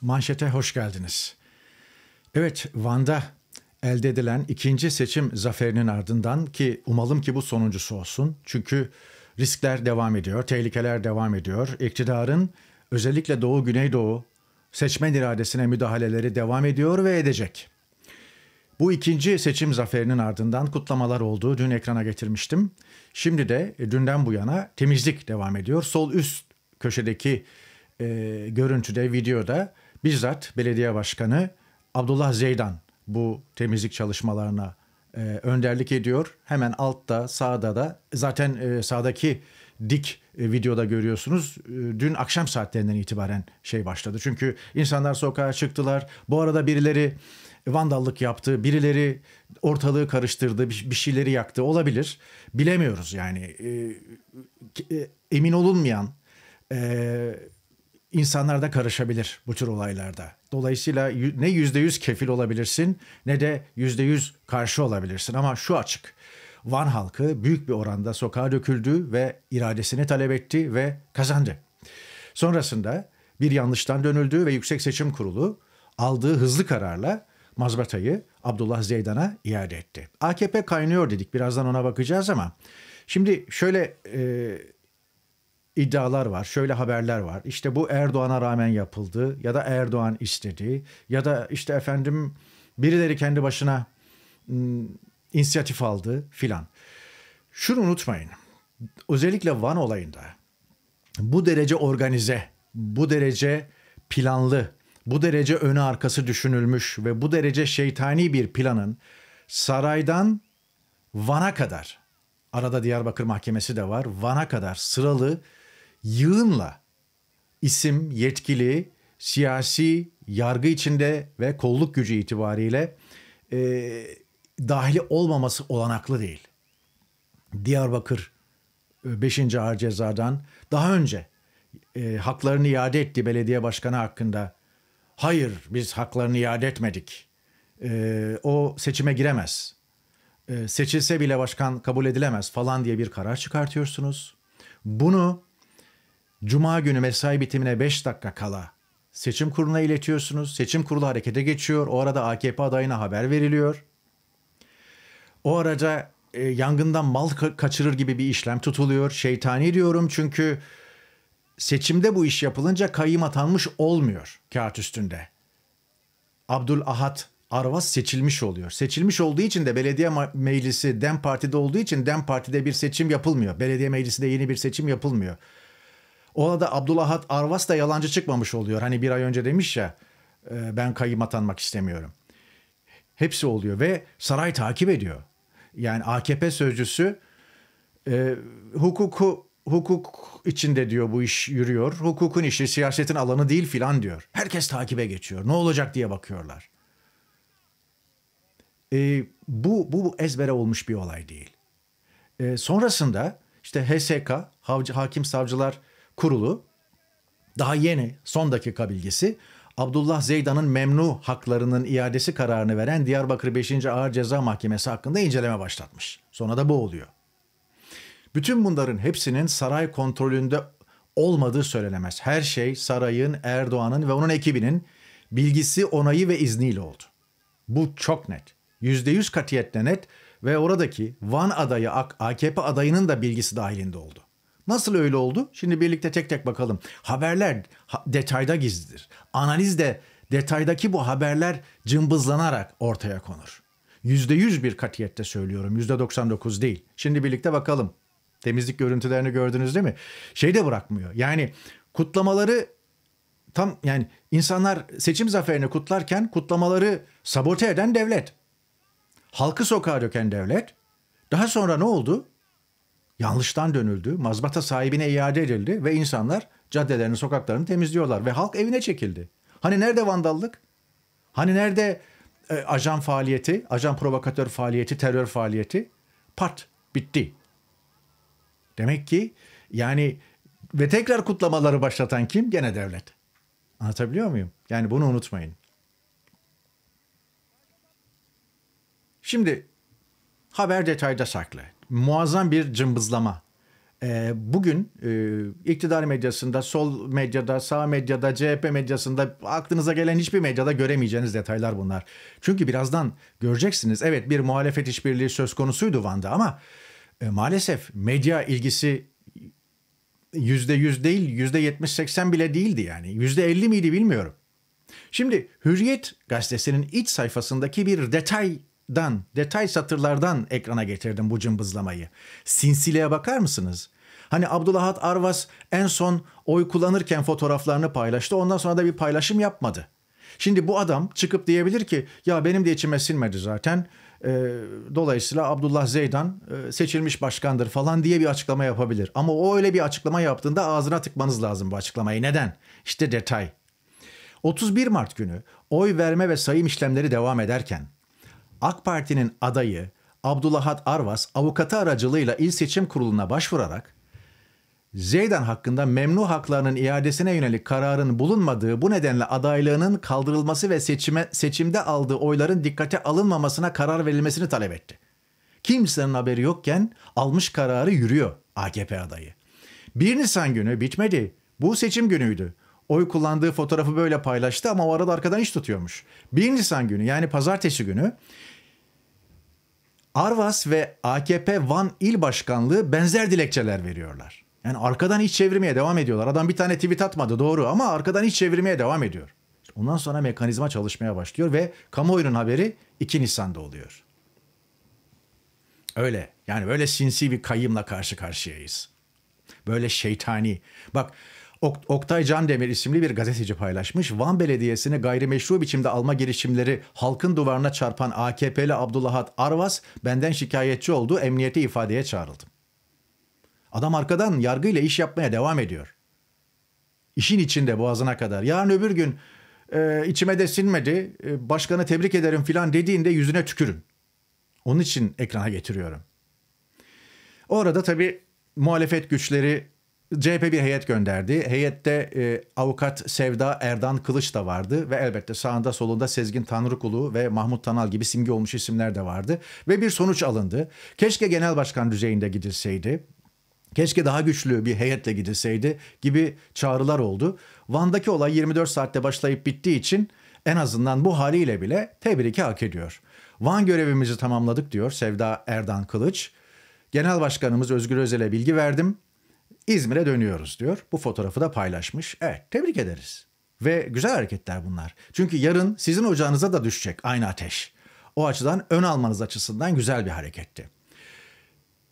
Manşete hoş geldiniz. Evet, Van'da elde edilen ikinci seçim zaferinin ardından ki umalım ki bu sonuncusu olsun. Çünkü riskler devam ediyor, tehlikeler devam ediyor. İktidarın özellikle Doğu Güneydoğu seçmen iradesine müdahaleleri devam ediyor ve edecek. Bu ikinci seçim zaferinin ardından kutlamalar olduğu Dün ekrana getirmiştim. Şimdi de e, dünden bu yana temizlik devam ediyor. Sol üst köşedeki e, görüntüde, videoda bizzat belediye başkanı Abdullah Zeydan bu temizlik çalışmalarına e, önderlik ediyor. Hemen altta sağda da zaten e, sağdaki dik e, videoda görüyorsunuz. E, dün akşam saatlerinden itibaren şey başladı. Çünkü insanlar sokağa çıktılar. Bu arada birileri vandallık yaptı, birileri ortalığı karıştırdı, bir şeyleri yaktı olabilir. Bilemiyoruz yani. E, e, emin olunmayan e, insanlar da karışabilir bu tür olaylarda. Dolayısıyla ne yüzde yüz kefil olabilirsin ne de yüzde yüz karşı olabilirsin. Ama şu açık. Van halkı büyük bir oranda sokağa döküldü ve iradesini talep etti ve kazandı. Sonrasında bir yanlıştan dönüldü ve Yüksek Seçim Kurulu aldığı hızlı kararla mazbatayı Abdullah Zeydan'a iade etti. AKP kaynıyor dedik birazdan ona bakacağız ama şimdi şöyle e, iddialar var, şöyle haberler var. İşte bu Erdoğan'a rağmen yapıldı ya da Erdoğan istedi ya da işte efendim birileri kendi başına ıı, inisiyatif aldı filan. Şunu unutmayın. Özellikle Van olayında bu derece organize, bu derece planlı, bu derece öne arkası düşünülmüş ve bu derece şeytani bir planın saraydan Van'a kadar arada Diyarbakır Mahkemesi de var. Van'a kadar sıralı yığınla isim, yetkili, siyasi, yargı içinde ve kolluk gücü itibariyle e, dahili olmaması olanaklı değil. Diyarbakır 5. E, Ağır Ceza'dan daha önce e, haklarını iade etti belediye başkanı hakkında. Hayır biz haklarını iade etmedik. E, o seçime giremez. E, seçilse bile başkan kabul edilemez falan diye bir karar çıkartıyorsunuz. Bunu Cuma günü mesai bitimine 5 dakika kala seçim kuruluna iletiyorsunuz. Seçim kurulu harekete geçiyor. O arada AKP adayına haber veriliyor. O arada e, yangından mal kaçırır gibi bir işlem tutuluyor. Şeytani diyorum çünkü seçimde bu iş yapılınca kayyım atanmış olmuyor kağıt üstünde. Abdul Ahad Arvas seçilmiş oluyor. Seçilmiş olduğu için de belediye meclisi Dem Parti'de olduğu için Dem Parti'de bir seçim yapılmıyor. Belediye meclisinde yeni bir seçim yapılmıyor. Orada Abdülahat Arvas da yalancı çıkmamış oluyor. Hani bir ay önce demiş ya e, ben kayım atanmak istemiyorum. Hepsi oluyor ve saray takip ediyor. Yani AKP sözcüsü e, hukuku hukuk içinde diyor bu iş yürüyor. Hukukun işi siyasetin alanı değil filan diyor. Herkes takibe geçiyor. Ne olacak diye bakıyorlar. E, bu, bu ezbere olmuş bir olay değil. E, sonrasında işte HSK, Havcı, Hakim Savcılar kurulu daha yeni son dakika bilgisi Abdullah Zeydan'ın memnu haklarının iadesi kararını veren Diyarbakır 5. Ağır Ceza Mahkemesi hakkında inceleme başlatmış. Sonra da bu oluyor. Bütün bunların hepsinin saray kontrolünde olmadığı söylenemez. Her şey sarayın, Erdoğan'ın ve onun ekibinin bilgisi, onayı ve izniyle oldu. Bu çok net. %100 katiyetle net ve oradaki Van adayı AKP adayının da bilgisi dahilinde oldu. Nasıl öyle oldu? Şimdi birlikte tek tek bakalım. Haberler detayda gizlidir. Analiz de detaydaki bu haberler cımbızlanarak ortaya konur. Yüzde yüz bir katiyette söylüyorum. Yüzde doksan dokuz değil. Şimdi birlikte bakalım. Temizlik görüntülerini gördünüz değil mi? Şey de bırakmıyor. Yani kutlamaları tam yani insanlar seçim zaferini kutlarken kutlamaları sabote eden devlet. Halkı sokağa döken devlet. Daha sonra ne oldu? yanlıştan dönüldü. Mazbata sahibine iade edildi ve insanlar caddelerini, sokaklarını temizliyorlar ve halk evine çekildi. Hani nerede vandallık? Hani nerede e, ajan faaliyeti, ajan provokatör faaliyeti, terör faaliyeti? Pat, bitti. Demek ki yani ve tekrar kutlamaları başlatan kim? Gene devlet. Anlatabiliyor muyum? Yani bunu unutmayın. Şimdi haber detayda saklı muazzam bir cımbızlama. Ee, bugün e, iktidar medyasında, sol medyada, sağ medyada, CHP medyasında aklınıza gelen hiçbir medyada göremeyeceğiniz detaylar bunlar. Çünkü birazdan göreceksiniz. Evet bir muhalefet işbirliği söz konusuydu Van'da ama e, maalesef medya ilgisi yüzde yüz değil yüzde yetmiş seksen bile değildi yani. Yüzde elli miydi bilmiyorum. Şimdi Hürriyet gazetesinin iç sayfasındaki bir detay satırdan, detay satırlardan ekrana getirdim bu cımbızlamayı. Sinsileye bakar mısınız? Hani Abdülahat Arvas en son oy kullanırken fotoğraflarını paylaştı. Ondan sonra da bir paylaşım yapmadı. Şimdi bu adam çıkıp diyebilir ki ya benim de içime sinmedi zaten. E, dolayısıyla Abdullah Zeydan e, seçilmiş başkandır falan diye bir açıklama yapabilir. Ama o öyle bir açıklama yaptığında ağzına tıkmanız lazım bu açıklamayı. Neden? İşte detay. 31 Mart günü oy verme ve sayım işlemleri devam ederken AK Parti'nin adayı Abdullahat Arvas avukatı aracılığıyla İl seçim kuruluna başvurarak Zeydan hakkında memnu haklarının iadesine yönelik kararın bulunmadığı bu nedenle adaylığının kaldırılması ve seçime, seçimde aldığı oyların dikkate alınmamasına karar verilmesini talep etti. Kimsenin haberi yokken almış kararı yürüyor AKP adayı. 1 Nisan günü bitmedi. Bu seçim günüydü. Oy kullandığı fotoğrafı böyle paylaştı ama o arada arkadan iş tutuyormuş. 1 Nisan günü yani pazartesi günü Arvas ve AKP Van İl Başkanlığı benzer dilekçeler veriyorlar. Yani arkadan hiç çevirmeye devam ediyorlar. Adam bir tane tweet atmadı doğru ama arkadan hiç çevirmeye devam ediyor. Ondan sonra mekanizma çalışmaya başlıyor ve kamuoyunun haberi 2 Nisan'da oluyor. Öyle yani böyle sinsi bir kayımla karşı karşıyayız. Böyle şeytani. Bak Ok- Oktay Candemir isimli bir gazeteci paylaşmış. Van Belediyesi'ni gayrimeşru biçimde alma girişimleri halkın duvarına çarpan AKP'li Abdullahat Arvas benden şikayetçi oldu. Emniyete ifadeye çağrıldı. Adam arkadan yargıyla iş yapmaya devam ediyor. İşin içinde boğazına kadar. Yarın öbür gün e, içime de sinmedi, e, başkanı tebrik ederim filan dediğinde yüzüne tükürün. Onun için ekrana getiriyorum. Orada tabii muhalefet güçleri CHP bir heyet gönderdi. Heyette e, avukat Sevda Erdan Kılıç da vardı ve elbette sağında solunda Sezgin Tanrıkulu ve Mahmut Tanal gibi simge olmuş isimler de vardı ve bir sonuç alındı. Keşke genel başkan düzeyinde gidilseydi. Keşke daha güçlü bir heyetle gidilseydi gibi çağrılar oldu. Van'daki olay 24 saatte başlayıp bittiği için en azından bu haliyle bile tebriki hak ediyor. Van görevimizi tamamladık diyor Sevda Erdan Kılıç. Genel Başkanımız Özgür Özel'e bilgi verdim. İzmir'e dönüyoruz diyor. Bu fotoğrafı da paylaşmış. Evet tebrik ederiz. Ve güzel hareketler bunlar. Çünkü yarın sizin ocağınıza da düşecek aynı ateş. O açıdan ön almanız açısından güzel bir hareketti.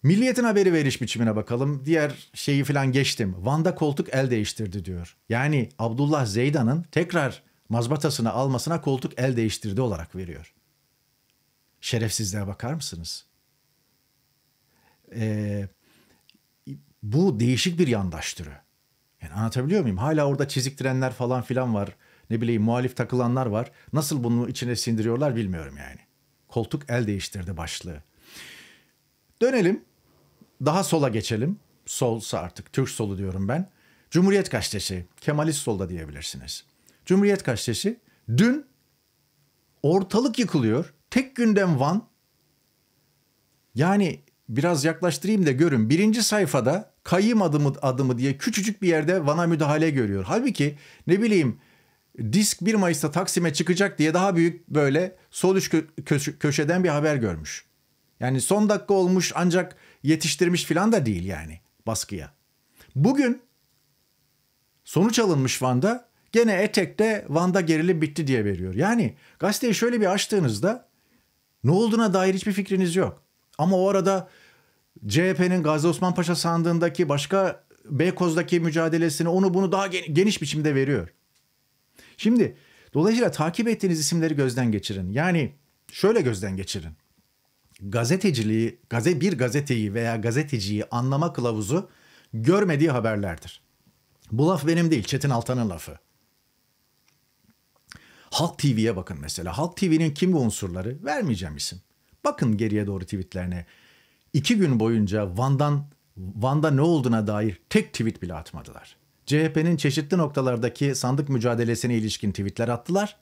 Milliyetin haberi veriş biçimine bakalım. Diğer şeyi falan geçtim. Van'da koltuk el değiştirdi diyor. Yani Abdullah Zeydan'ın tekrar mazbatasını almasına koltuk el değiştirdi olarak veriyor. Şerefsizliğe bakar mısınız? Ee, bu değişik bir yandaş türü. Yani anlatabiliyor muyum? Hala orada çiziktirenler falan filan var. Ne bileyim muhalif takılanlar var. Nasıl bunu içine sindiriyorlar bilmiyorum yani. Koltuk el değiştirdi başlığı. Dönelim. Daha sola geçelim. Solsa artık Türk solu diyorum ben. Cumhuriyet Gazetesi. Kemalist solda diyebilirsiniz. Cumhuriyet Gazetesi dün ortalık yıkılıyor. Tek günden Van. Yani biraz yaklaştırayım da görün. Birinci sayfada kayım adımı adımı diye küçücük bir yerde Van'a müdahale görüyor. Halbuki ne bileyim disk 1 Mayıs'ta Taksim'e çıkacak diye daha büyük böyle sol üç kö- köşeden bir haber görmüş. Yani son dakika olmuş ancak yetiştirmiş filan da değil yani baskıya. Bugün sonuç alınmış Van'da gene etekte Van'da gerilim bitti diye veriyor. Yani gazeteyi şöyle bir açtığınızda ne olduğuna dair hiçbir fikriniz yok. Ama o arada CHP'nin Gazi Osman Paşa sandığındaki başka Beykoz'daki mücadelesini onu bunu daha geniş biçimde veriyor. Şimdi dolayısıyla takip ettiğiniz isimleri gözden geçirin. Yani şöyle gözden geçirin. Gazeteciliği, gaze bir gazeteyi veya gazeteciyi anlama kılavuzu görmediği haberlerdir. Bu laf benim değil, Çetin Altan'ın lafı. Halk TV'ye bakın mesela. Halk TV'nin kim bu unsurları? Vermeyeceğim isim. Bakın geriye doğru tweetlerine. İki gün boyunca Van'dan Van'da ne olduğuna dair tek tweet bile atmadılar. CHP'nin çeşitli noktalardaki sandık mücadelesine ilişkin tweetler attılar.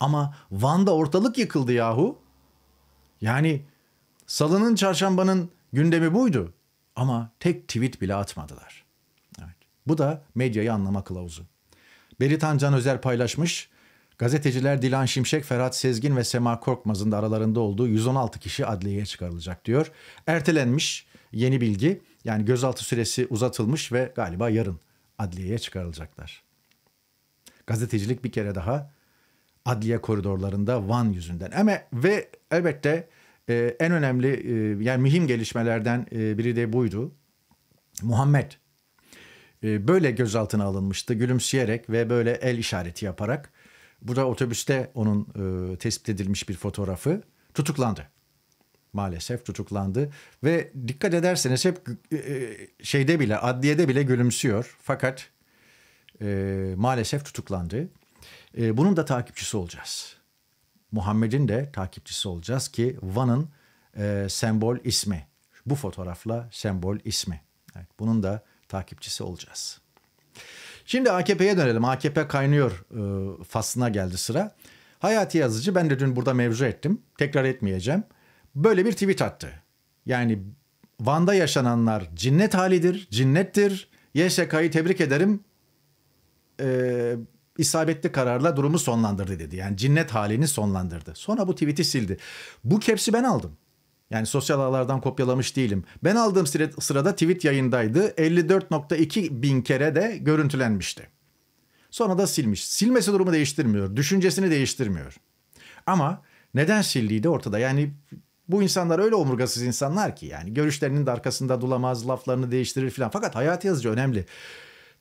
Ama Van'da ortalık yıkıldı yahu. Yani salının çarşambanın gündemi buydu. Ama tek tweet bile atmadılar. Evet. Bu da medyayı anlama kılavuzu. Beritan Can Özer paylaşmış. Gazeteciler Dilan Şimşek, Ferhat Sezgin ve Sema Korkmaz'ın da aralarında olduğu 116 kişi adliyeye çıkarılacak diyor. Ertelenmiş yeni bilgi yani gözaltı süresi uzatılmış ve galiba yarın adliyeye çıkarılacaklar. Gazetecilik bir kere daha adliye koridorlarında Van yüzünden. Ama ve elbette e, en önemli e, yani mühim gelişmelerden e, biri de buydu. Muhammed e, böyle gözaltına alınmıştı gülümseyerek ve böyle el işareti yaparak bu da otobüste onun e, tespit edilmiş bir fotoğrafı tutuklandı. Maalesef tutuklandı ve dikkat ederseniz hep e, e, şeyde bile adliyede bile gülümsüyor fakat e, maalesef tutuklandı. E, bunun da takipçisi olacağız. Muhammed'in de takipçisi olacağız ki Van'ın e, sembol ismi. Bu fotoğrafla sembol ismi. Evet, bunun da takipçisi olacağız. Şimdi AKP'ye dönelim. AKP kaynıyor e, faslına geldi sıra. Hayati Yazıcı ben de dün burada mevzu ettim. Tekrar etmeyeceğim. Böyle bir tweet attı. Yani Van'da yaşananlar cinnet halidir, cinnettir. YSK'yı tebrik ederim. Ee, isabetli kararla durumu sonlandırdı dedi. Yani cinnet halini sonlandırdı. Sonra bu tweet'i sildi. Bu kepsi ben aldım. Yani sosyal ağlardan kopyalamış değilim. Ben aldığım sırada tweet yayındaydı. 54.2 bin kere de görüntülenmişti. Sonra da silmiş. Silmesi durumu değiştirmiyor. Düşüncesini değiştirmiyor. Ama neden sildiği de ortada. Yani bu insanlar öyle omurgasız insanlar ki yani görüşlerinin de arkasında dulamaz, laflarını değiştirir filan. Fakat hayat yazıcı önemli.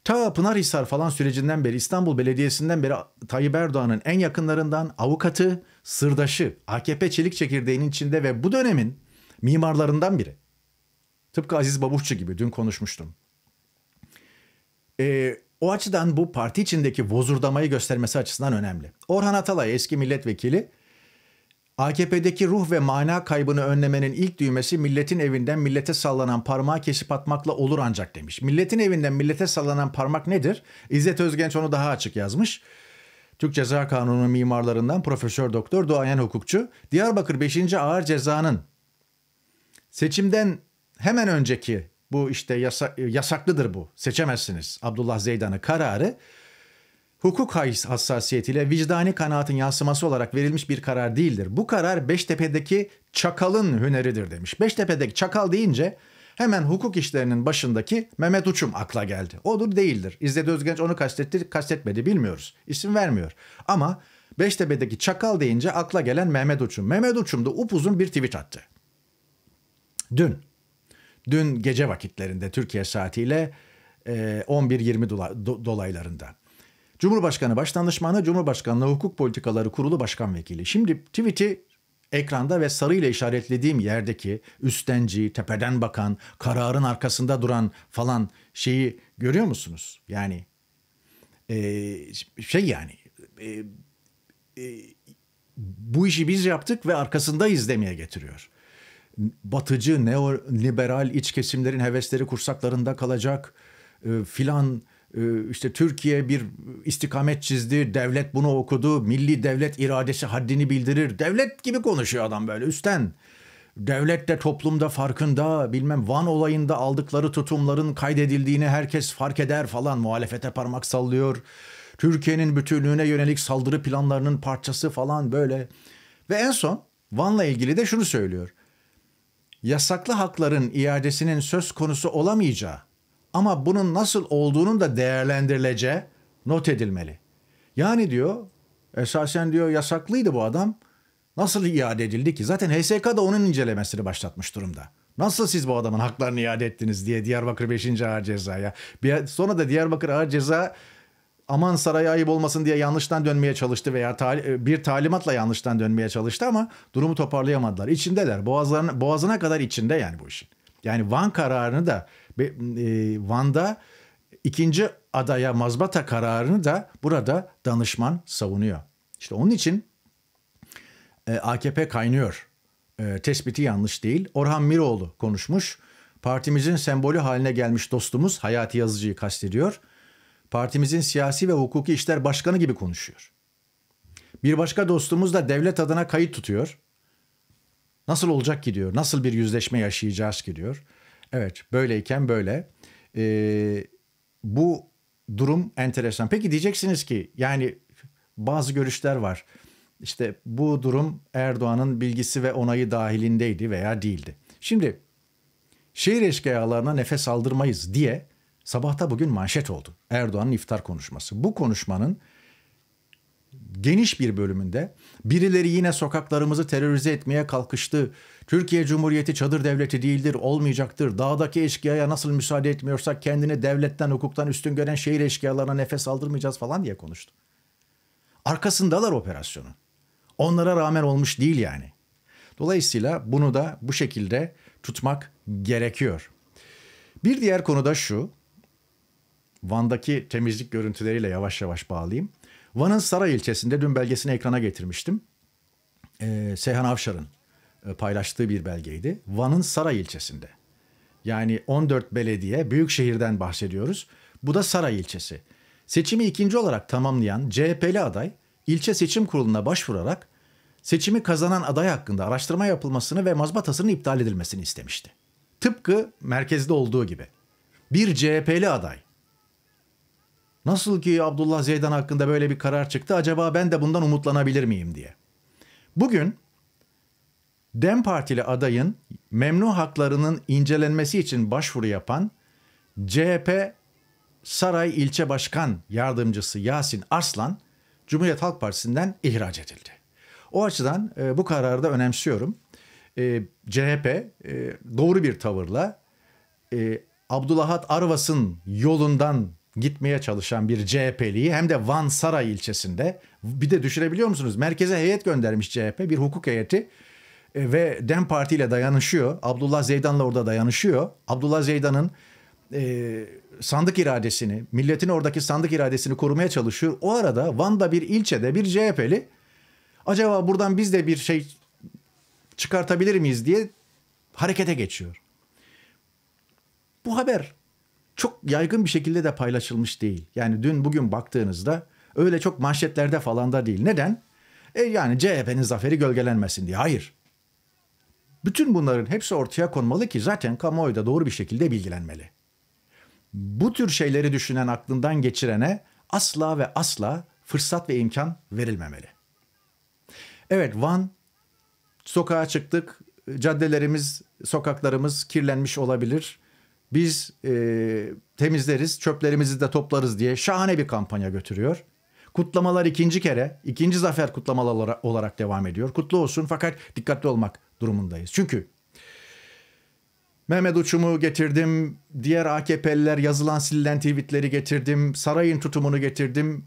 Ta Pınarhisar falan sürecinden beri İstanbul Belediyesi'nden beri Tayyip Erdoğan'ın en yakınlarından avukatı, sırdaşı, AKP çelik çekirdeğinin içinde ve bu dönemin mimarlarından biri. Tıpkı Aziz Babuşçu gibi dün konuşmuştum. E, o açıdan bu parti içindeki vozurdamayı göstermesi açısından önemli. Orhan Atalay eski milletvekili AKP'deki ruh ve mana kaybını önlemenin ilk düğmesi milletin evinden millete sallanan parmağı kesip atmakla olur ancak demiş. Milletin evinden millete sallanan parmak nedir? İzzet Özgenç onu daha açık yazmış. Türk Ceza Kanunu mimarlarından Profesör Doktor Doğayan Hukukçu, Diyarbakır 5. Ağır Ceza'nın Seçimden hemen önceki bu işte yasa, yasaklıdır bu. Seçemezsiniz Abdullah Zeydan'ı kararı hukuk hassasiyetiyle vicdani kanaatin yansıması olarak verilmiş bir karar değildir. Bu karar Beştepe'deki çakalın hüneridir demiş. Beştepe'deki çakal deyince hemen hukuk işlerinin başındaki Mehmet Uçum akla geldi. Odur değildir. İzzet Özgenç onu kastetti, kastetmedi bilmiyoruz. İsim vermiyor. Ama Beştepe'deki çakal deyince akla gelen Mehmet Uçum. Mehmet Uçum da upuzun bir tweet attı. Dün, dün gece vakitlerinde Türkiye saatiyle 11:20 e, dolaylarında. Cumhurbaşkanı Başdanışmanı, Cumhurbaşkanlığı Hukuk Politikaları Kurulu Başkan Vekili. Şimdi tweet'i ekranda ve sarıyla işaretlediğim yerdeki üstenci, tepeden bakan, kararın arkasında duran falan şeyi görüyor musunuz? Yani e, şey yani e, bu işi biz yaptık ve arkasındayız demeye getiriyor batıcı neoliberal iç kesimlerin hevesleri kursaklarında kalacak e, filan e, işte Türkiye bir istikamet çizdi, devlet bunu okudu, milli devlet iradesi haddini bildirir. Devlet gibi konuşuyor adam böyle üstten. Devlet de toplumda farkında, bilmem Van olayında aldıkları tutumların kaydedildiğini herkes fark eder falan muhalefete parmak sallıyor. Türkiye'nin bütünlüğüne yönelik saldırı planlarının parçası falan böyle. Ve en son Van'la ilgili de şunu söylüyor yasaklı hakların iadesinin söz konusu olamayacağı ama bunun nasıl olduğunun da değerlendirileceği not edilmeli. Yani diyor esasen diyor yasaklıydı bu adam. Nasıl iade edildi ki? Zaten HSK da onun incelemesini başlatmış durumda. Nasıl siz bu adamın haklarını iade ettiniz diye Diyarbakır 5. Ağır Ceza'ya. Sonra da Diyarbakır Ağır Ceza aman saraya ayıp olmasın diye yanlıştan dönmeye çalıştı veya tali, e, bir talimatla yanlıştan dönmeye çalıştı ama durumu toparlayamadılar. İçindeler. Boğazlarına, boğazına kadar içinde yani bu işin. Yani Van kararını da e, Van'da ikinci adaya mazbata kararını da burada danışman savunuyor. İşte onun için e, AKP kaynıyor. E, tespiti yanlış değil. Orhan Miroğlu konuşmuş. Partimizin sembolü haline gelmiş dostumuz Hayati Yazıcı'yı kastediyor partimizin siyasi ve hukuki işler başkanı gibi konuşuyor. Bir başka dostumuz da devlet adına kayıt tutuyor. Nasıl olacak gidiyor? Nasıl bir yüzleşme yaşayacağız gidiyor? Evet böyleyken böyle. Ee, bu durum enteresan. Peki diyeceksiniz ki yani bazı görüşler var. İşte bu durum Erdoğan'ın bilgisi ve onayı dahilindeydi veya değildi. Şimdi şehir eşkıyalarına nefes aldırmayız diye Sabahta bugün manşet oldu. Erdoğan'ın iftar konuşması. Bu konuşmanın geniş bir bölümünde birileri yine sokaklarımızı terörize etmeye kalkıştı. Türkiye Cumhuriyeti çadır devleti değildir, olmayacaktır. Dağdaki eşkıyaya nasıl müsaade etmiyorsak kendini devletten, hukuktan üstün gören şehir eşkıyalarına nefes aldırmayacağız falan diye konuştu. Arkasındalar operasyonu. Onlara rağmen olmuş değil yani. Dolayısıyla bunu da bu şekilde tutmak gerekiyor. Bir diğer konu da şu. Van'daki temizlik görüntüleriyle yavaş yavaş bağlayayım. Van'ın Saray ilçesinde dün belgesini ekrana getirmiştim. Ee, Seyhan Avşar'ın e, paylaştığı bir belgeydi. Van'ın Saray ilçesinde. Yani 14 belediye, büyük şehirden bahsediyoruz. Bu da Saray ilçesi. Seçimi ikinci olarak tamamlayan CHP'li aday ilçe seçim kuruluna başvurarak seçimi kazanan aday hakkında araştırma yapılmasını ve mazbatasının iptal edilmesini istemişti. Tıpkı merkezde olduğu gibi. Bir CHP'li aday Nasıl ki Abdullah Zeydan hakkında böyle bir karar çıktı acaba ben de bundan umutlanabilir miyim diye. Bugün Dem Partili adayın memnu haklarının incelenmesi için başvuru yapan CHP Saray İlçe Başkan Yardımcısı Yasin Arslan Cumhuriyet Halk Partisi'nden ihraç edildi. O açıdan e, bu kararı da önemsiyorum. E, CHP e, doğru bir tavırla e, Abdülahat Arvas'ın yolundan gitmeye çalışan bir CHP'liyi hem de Van Saray ilçesinde bir de düşünebiliyor musunuz? Merkeze heyet göndermiş CHP bir hukuk heyeti e, ve DEM Parti ile dayanışıyor. Abdullah Zeydan'la orada dayanışıyor. Abdullah Zeydan'ın e, sandık iradesini, milletin oradaki sandık iradesini korumaya çalışıyor. O arada Van'da bir ilçede bir CHP'li acaba buradan biz de bir şey çıkartabilir miyiz diye harekete geçiyor. Bu haber çok yaygın bir şekilde de paylaşılmış değil. Yani dün bugün baktığınızda öyle çok manşetlerde falan da değil. Neden? E yani CHP'nin zaferi gölgelenmesin diye. Hayır. Bütün bunların hepsi ortaya konmalı ki zaten kamuoyu da doğru bir şekilde bilgilenmeli. Bu tür şeyleri düşünen aklından geçirene asla ve asla fırsat ve imkan verilmemeli. Evet Van sokağa çıktık. Caddelerimiz, sokaklarımız kirlenmiş olabilir biz e, temizleriz çöplerimizi de toplarız diye şahane bir kampanya götürüyor. Kutlamalar ikinci kere, ikinci zafer kutlamaları olarak devam ediyor. Kutlu olsun fakat dikkatli olmak durumundayız. Çünkü Mehmet Uçum'u getirdim, diğer AKP'liler yazılan silinen tweetleri getirdim, sarayın tutumunu getirdim,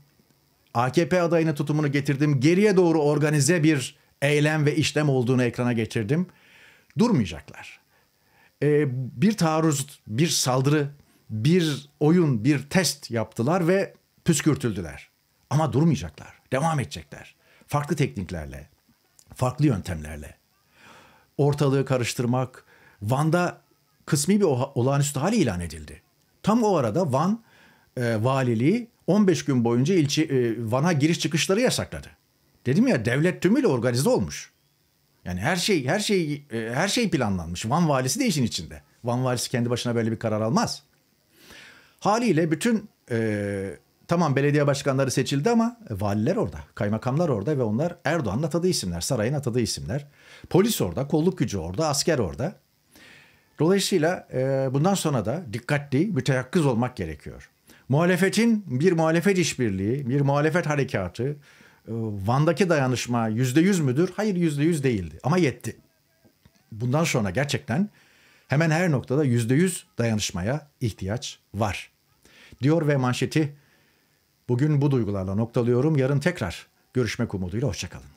AKP adayının tutumunu getirdim. Geriye doğru organize bir eylem ve işlem olduğunu ekrana getirdim. Durmayacaklar e, bir taarruz, bir saldırı, bir oyun, bir test yaptılar ve püskürtüldüler. Ama durmayacaklar, devam edecekler. Farklı tekniklerle, farklı yöntemlerle. Ortalığı karıştırmak, Van'da kısmi bir olağanüstü hali ilan edildi. Tam o arada Van e, valiliği 15 gün boyunca ilçe e, Van'a giriş çıkışları yasakladı. Dedim ya devlet tümüyle organize olmuş. Yani her şey her şey e, her şey planlanmış. Van valisi de işin içinde. Van valisi kendi başına böyle bir karar almaz. Haliyle bütün e, tamam belediye başkanları seçildi ama valiler orada, kaymakamlar orada ve onlar Erdoğan'ın atadığı isimler, sarayın atadığı isimler. Polis orada, kolluk gücü orada, asker orada. Dolayısıyla e, bundan sonra da dikkatli, müteyakkız olmak gerekiyor. Muhalefetin bir muhalefet işbirliği, bir muhalefet harekatı, ee, Van'daki dayanışma yüzde yüz müdür? Hayır yüzde yüz değildi ama yetti. Bundan sonra gerçekten hemen her noktada yüzde yüz dayanışmaya ihtiyaç var. Diyor ve manşeti bugün bu duygularla noktalıyorum. Yarın tekrar görüşmek umuduyla hoşçakalın.